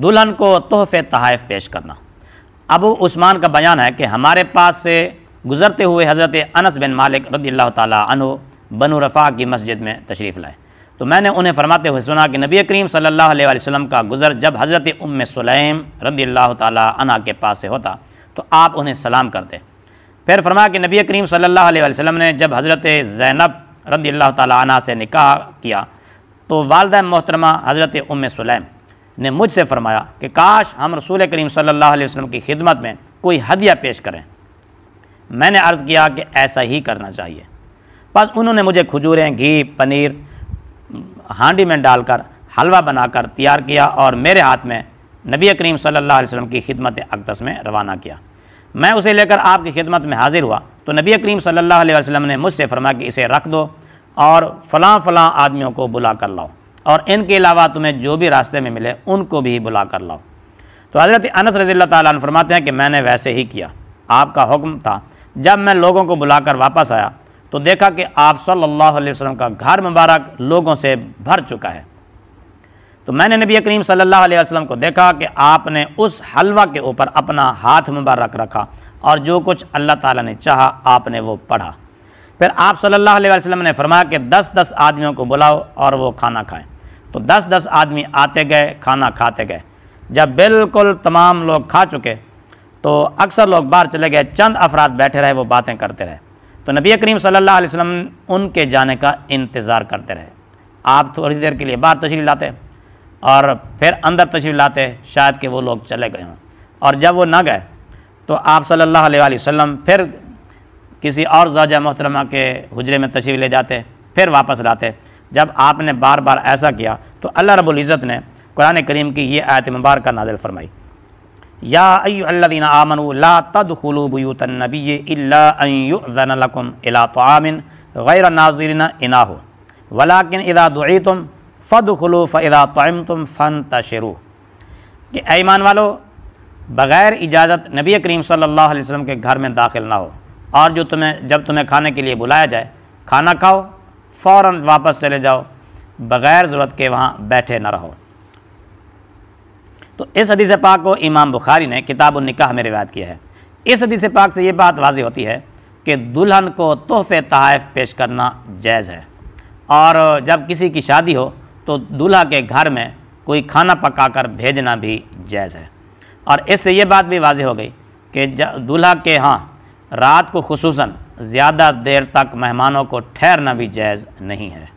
दुल्हन को तोहफ़े तहाइफ पेश करना अबू उस्मान का बयान है कि हमारे पास से गुज़रते हुए हज़रत अनस बिन मालिक रदी अल्लाह तु बनु रफ़ा की मस्जिद में तशरीफ़ लाए तो मैंने उन्हें फरमाते हुए सुना कि नबी करीम सल्लल्लाहु अलैहि वसल्लम का गुज़र जब हज़रत उम सलेम रदी अल्लाह तला के पास से होता तो आप उन्हें सलाम करते फिर फरमा कि नबी करीम सल्लल्लाहु अलैहि वसल्लम ने जब हज़रत ज़ैनब रदी अल्लाह तला से निकाह किया तो वालदा मोहतरमा हज़रत उम सुलैम ने मुझसे फ़रमाया कि काश हम रसूल करीम सल्लल्लाहु अलैहि वसल्लम की खिदमत में कोई हदिया पेश करें मैंने अर्ज़ किया कि ऐसा ही करना चाहिए बस उन्होंने मुझे खजूरें घी पनीर हांडी में डालकर हलवा बनाकर तैयार किया और मेरे हाथ में नबी करीम सल्लल्लाहु अलैहि वसल्लम की खिदमत अकदस में रवाना किया मैं उसे लेकर आपकी खिदमत में हाजिर हुआ तो नबी करीम सल्ला वसलम ने मुझसे फरमा कि इसे रख दो और फ़लाँ फ़लाँ आदमियों को बुला कर लाओ और इनके अलावा तुम्हें जो भी रास्ते में मिले उनको भी बुला कर लाओ तो हज़रत अनस रज़ी ताली फरमाते हैं कि मैंने वैसे ही किया आपका हुक्म था जब मैं लोगों को बुलाकर वापस आया तो देखा कि आप सल्लल्लाहु अलैहि वसल्लम का घर मुबारक लोगों से भर चुका है तो मैंने नबी करीम सल्लल्लाहु अलैहि वसल्लम को देखा कि आपने उस हलवा के ऊपर अपना हाथ मुबारक रखा और जो कुछ अल्लाह ताला ने चाहा आपने वो पढ़ा फिर आप सल्लल्लाहु अलैहि वसल्लम ने फरमाया कि दस दस आदमियों को बुलाओ और वो खाना खाएं तो दस दस आदमी आते गए खाना खाते गए जब बिल्कुल तमाम लोग खा चुके तो अक्सर लोग बाहर चले गए चंद अफराद बैठे रहे वो बातें करते रहे तो नबी करीम सल्लल्लाहु अलैहि वसल्लम उनके जाने का इंतज़ार करते रहे आप थोड़ी देर के लिए बाहर तशरी लाते और फिर अंदर तशरीफ लाते शायद कि वो लोग चले गए हों और जब वो ना गए तो आप सल्लल्लाहु अलैहि वसल्लम फिर किसी और जाजा मोहतरमा के हजरे में तशरीफ ले जाते फिर वापस लाते जब आपने बार बार ऐसा किया तो अल्लाह रबुल्ज़त ने कुरान करीम की ये आयत मुबारक नादिल फरमाई या अल्लादीन आमन ला तदलूबूतनबी लकुम इला तो आमिन गैर नाजरीन इना वलाकिन इदा दुतुम फ़द खलो फ़ैदा तम तुम फ़न तशरू कि ऐमान वालो बग़ैर इजाज़त नबी करीम सल्लल्लाहु अलैहि वसल्लम के घर में दाखिल ना हो और जो तुम्हें जब तुम्हें खाने के लिए बुलाया जाए खाना खाओ फ़ौर वापस चले जाओ बग़ैर ज़रूरत के वहाँ बैठे ना रहो तो इस हदीस पाक को इमाम बुखारी ने किताब निकाह में रिवायत किया है इस हदीस पाक से ये बात वाजी होती है कि दुल्हन को तोहफ़े तहफ़ पेश करना जायज़ है और जब किसी की शादी हो तो दूल्हा के घर में कोई खाना पका कर भेजना भी जायज़ है और इससे ये बात भी वाज हो गई कि दूल्हा के यहाँ रात को खसूस ज़्यादा देर तक मेहमानों को ठहरना भी जायज़ नहीं है